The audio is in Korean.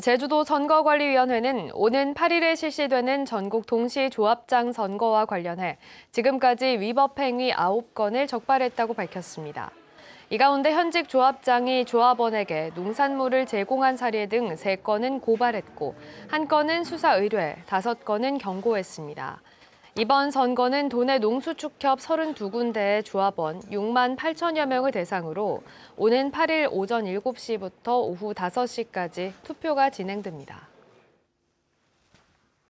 제주도 선거관리위원회는 오는 8일에 실시되는 전국 동시 조합장 선거와 관련해 지금까지 위법 행위 9건을 적발했다고 밝혔습니다. 이 가운데 현직 조합장이 조합원에게 농산물을 제공한 사례 등 3건은 고발했고, 1건은 수사 의뢰, 5건은 경고했습니다. 이번 선거는 도내 농수축협 32군데의 조합원 6만 8천여 명을 대상으로 오는 8일 오전 7시부터 오후 5시까지 투표가 진행됩니다.